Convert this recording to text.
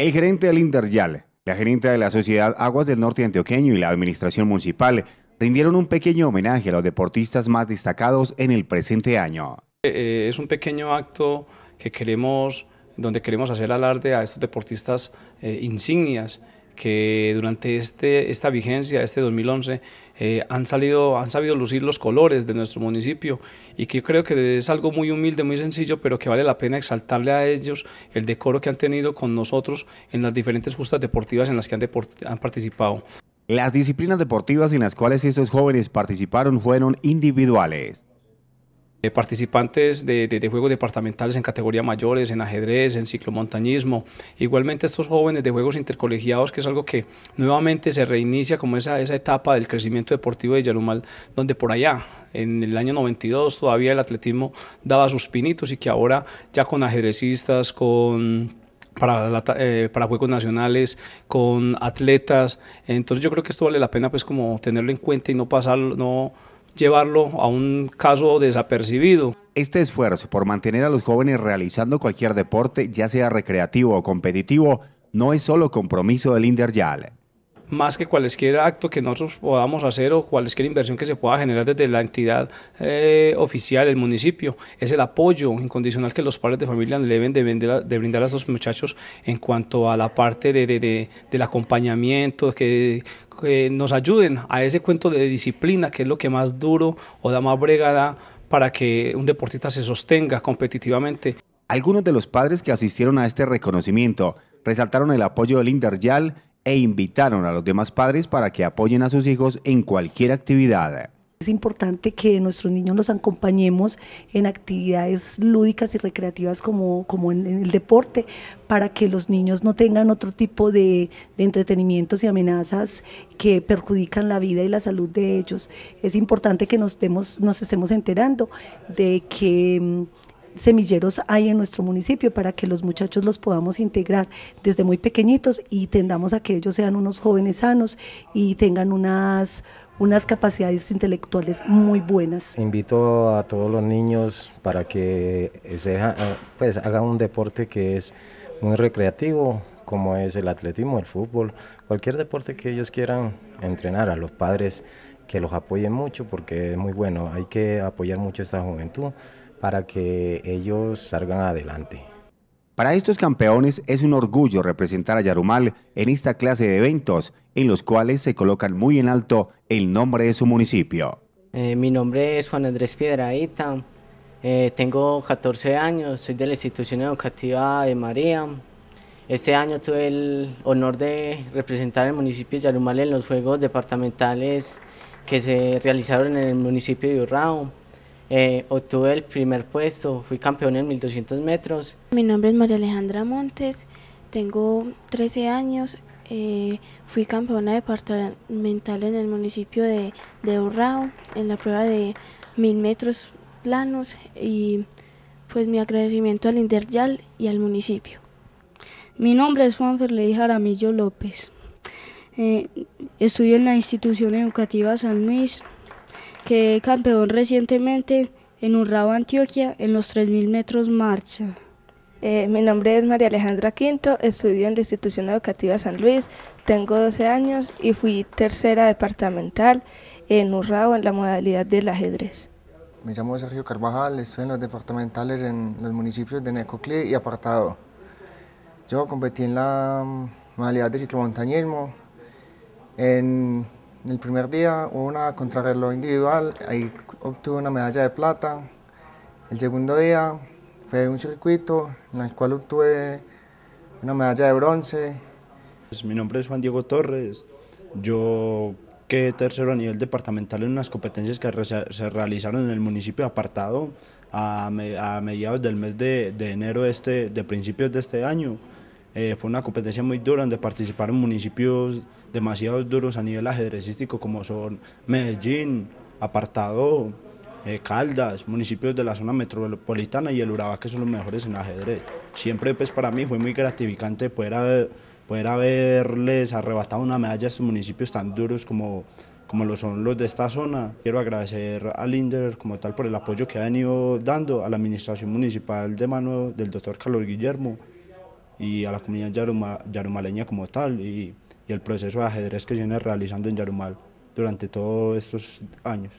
El gerente del Yal, la gerente de la Sociedad Aguas del Norte Antioqueño y la administración municipal rindieron un pequeño homenaje a los deportistas más destacados en el presente año. Eh, eh, es un pequeño acto que queremos, donde queremos hacer alarde a estos deportistas eh, insignias que durante este, esta vigencia, este 2011, eh, han, salido, han sabido lucir los colores de nuestro municipio y que yo creo que es algo muy humilde, muy sencillo, pero que vale la pena exaltarle a ellos el decoro que han tenido con nosotros en las diferentes justas deportivas en las que han, han participado. Las disciplinas deportivas en las cuales esos jóvenes participaron fueron individuales. Eh, de participantes de, juegos departamentales en categoría mayores, en ajedrez, en ciclomontañismo. Igualmente estos jóvenes de juegos intercolegiados, que es algo que nuevamente se reinicia como esa, esa etapa del crecimiento deportivo de Yarumal, donde por allá, en el año 92, todavía el atletismo daba sus pinitos y que ahora ya con ajedrecistas, con para, eh, para Juegos Nacionales, con atletas. Entonces yo creo que esto vale la pena pues como tenerlo en cuenta y no pasarlo, no llevarlo a un caso desapercibido. Este esfuerzo por mantener a los jóvenes realizando cualquier deporte, ya sea recreativo o competitivo, no es solo compromiso del Yale más que cualquier acto que nosotros podamos hacer o cualquier inversión que se pueda generar desde la entidad eh, oficial, el municipio, es el apoyo incondicional que los padres de familia deben de, brindar a esos muchachos en cuanto a la parte del acompañamiento, que, nos ayuden a ese cuento de disciplina, que es lo que más duro o da más bregada para que un deportista se sostenga competitivamente. Algunos de los padres que asistieron a este reconocimiento resaltaron el apoyo del Yal, e invitaron a los demás padres para que apoyen a sus hijos en cualquier actividad. Es importante que nuestros niños los acompañemos en actividades lúdicas y recreativas como, como en, el deporte, para que los niños no tengan otro tipo de, de, entretenimientos y amenazas que perjudican la vida y la salud de ellos. Es importante que nos, demos, nos estemos enterando de que mm, semilleros hay en nuestro municipio para que los muchachos los podamos integrar desde muy pequeñitos y tendamos a que ellos sean unos jóvenes sanos y tengan unas, unas capacidades intelectuales muy buenas. Invito a todos los niños para que pues, hagan un deporte que es muy recreativo, como es el atletismo, el fútbol, cualquier deporte que ellos quieran entrenar, a los padres que los apoyen mucho porque es muy bueno, hay que apoyar mucho a esta juventud para que ellos salgan adelante. Para estos campeones es un orgullo representar a Yarumal en esta clase de eventos, en los cuales se colocan muy en alto el nombre de su municipio. Eh, mi nombre es Juan Andrés Piedraíta, eh, tengo 14 años, soy de la institución educativa de María. Este año tuve el honor de representar el municipio de Yarumal en los Juegos Departamentales que se realizaron en el municipio de Urrao. Eh, obtuve el primer puesto, fui campeón en 1200 metros. Mi nombre es María Alejandra Montes, tengo 13 años, eh, fui campeona departamental en el municipio de, de Urrao, en la prueba de 1000 metros planos y pues mi agradecimiento al Inderjal y al municipio. Mi nombre es Juan Ferley Jaramillo López. Eh, estudio en la institución educativa San Luis, Quedé campeón recientemente en Urrao, Antioquia, en los 3.000 metros marcha. Eh, mi nombre es María Alejandra Quinto, estudio en la Institución Educativa San Luis, tengo 12 años y fui tercera departamental en Urrao en la modalidad del ajedrez. Me llamo Sergio Carvajal, estoy en los departamentales en los municipios de Necoclí y Apartado. Yo competí en la mm, modalidad de ciclomontañismo, en en el primer día hubo una contrarreloj individual, ahí obtuve una medalla de plata. El segundo día fue un circuito en el cual obtuve una medalla de bronce. Pues, mi nombre es Juan Diego Torres, yo quedé tercero a nivel departamental en unas competencias que se realizaron en el municipio apartado a, mediados del mes de, enero este, de principios de este año. Eh, fue una competencia muy dura donde participaron municipios demasiado duros a nivel ajedrecístico como son Medellín, Apartado, eh, Caldas, municipios de la zona metropolitana y el Urabá que son los mejores en ajedrez. Siempre pues para mí fue muy gratificante poder, poder haberles arrebatado una medalla a estos municipios tan duros como, como lo son los de esta zona. Quiero agradecer al INDER como tal por el apoyo que ha venido dando a la administración municipal de mano del doctor Carlos Guillermo y a la comunidad yarumaleña como tal y, y el proceso de ajedrez que viene realizando en Yarumal durante todos estos años.